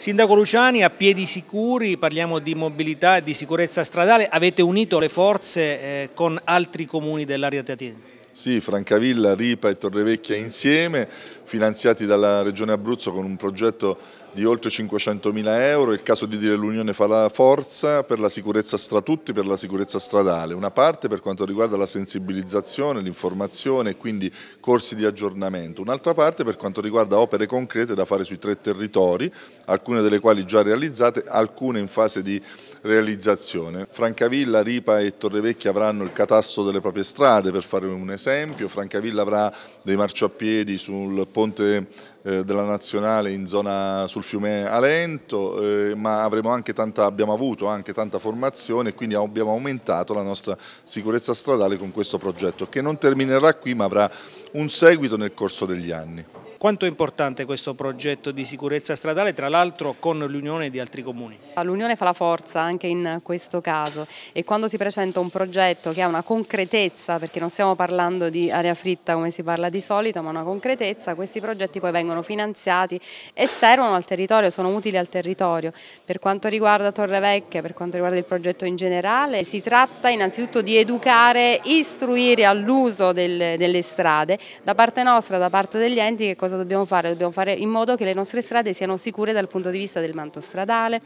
Sindaco Luciani, a piedi sicuri, parliamo di mobilità e di sicurezza stradale, avete unito le forze eh, con altri comuni dell'area teatina? Sì, Francavilla, Ripa e Torrevecchia insieme, finanziati dalla Regione Abruzzo con un progetto di oltre 500.000 euro, è il caso di dire l'Unione fa la forza per la sicurezza stratutti, per la sicurezza stradale, una parte per quanto riguarda la sensibilizzazione, l'informazione e quindi corsi di aggiornamento, un'altra parte per quanto riguarda opere concrete da fare sui tre territori, alcune delle quali già realizzate, alcune in fase di realizzazione. Francavilla, Ripa e Torrevecchia avranno il catasto delle proprie strade per fare un esempio, Francavilla avrà dei marciapiedi sul ponte eh, della nazionale in zona sul fiume Alento, eh, ma anche tanta, abbiamo avuto anche tanta formazione e quindi abbiamo aumentato la nostra sicurezza stradale con questo progetto che non terminerà qui ma avrà un seguito nel corso degli anni. Quanto è importante questo progetto di sicurezza stradale, tra l'altro con l'unione di altri comuni? L'unione fa la forza anche in questo caso e quando si presenta un progetto che ha una concretezza, perché non stiamo parlando di aria fritta come si parla di solito, ma una concretezza, questi progetti poi vengono finanziati e servono al territorio, sono utili al territorio. Per quanto riguarda Torre Vecchia, per quanto riguarda il progetto in generale, si tratta innanzitutto di educare, istruire all'uso delle strade da parte nostra, da parte degli enti che cosa cosa dobbiamo fare? Dobbiamo fare in modo che le nostre strade siano sicure dal punto di vista del manto stradale,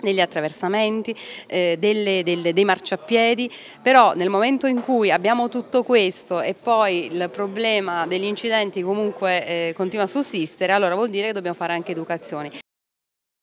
degli attraversamenti, eh, delle, delle, dei marciapiedi, però nel momento in cui abbiamo tutto questo e poi il problema degli incidenti comunque eh, continua a sussistere, allora vuol dire che dobbiamo fare anche educazioni.